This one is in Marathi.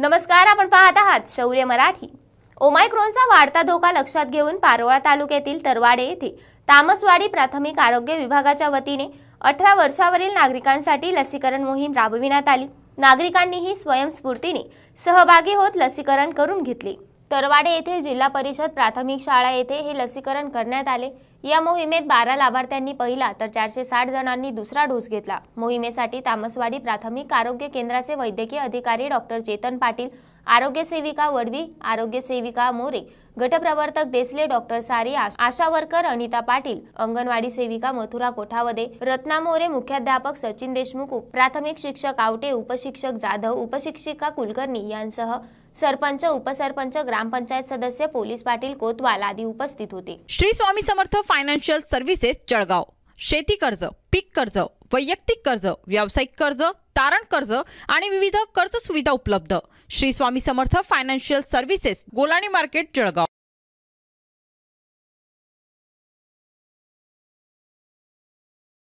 नमस्कार आपण पाहत आहात शौर्य मराठी ओमायक्रोनचा वाढता धोका लक्षात घेऊन पारोळा तालुक्यातील तरवाडे येथे तामसवाडी प्राथमिक आरोग्य विभागाच्या वतीने अठरा वर्षावरील नागरिकांसाठी लसीकरण मोहीम राबविण्यात आली नागरिकांनीही स्वयंस्फूर्तीने सहभागी होत लसीकरण करून घेतले तरवाडे येथील जिल्हा परिषद प्राथमिक शाळा येथे हे लसीकरण करण्यात आले या मोहिमेत बारा लाभार्थ्यांनी पहिला तर चारशे साठ जणांनी दुसरा डोस घेतला मोहिमेसाठी तामसवाडी प्राथमिक आरोग्य केंद्राचे वैद्यकीय अधिकारी डॉक्टर चेतन पाटील आरोग्य सेविका वडवी आरोग्य सेविका मोरे गटप्रवर्तक देसले डॉक्टर सारी आशा वर्कर अनिता पाटील अंगणवाडी सेविका मथुरा कोठावदे रत्ना मोरे मुख्याध्यापक सचिन देशमुख प्राथमिक शिक्षक आवटे उपशिक्षक जाधव उपशिक्षिका कुलकर्णी यांसह सरपंच उपसरपंच ग्रामपंचायत सदस्य पोलीस पाटील कोतवाल आदी उपस्थित होते श्री स्वामी समर्थ फायनान्शियल सर्व्हिसेस जळगाव शेती कर्ज पीक कर्ज वैयक्तिक कर्ज व्यावसायिक कर्ज तारण कर्ज आणि विविध कर्ज सुविधा उपलब्ध Shri Swami Samarth financial services Golani market Jalgaon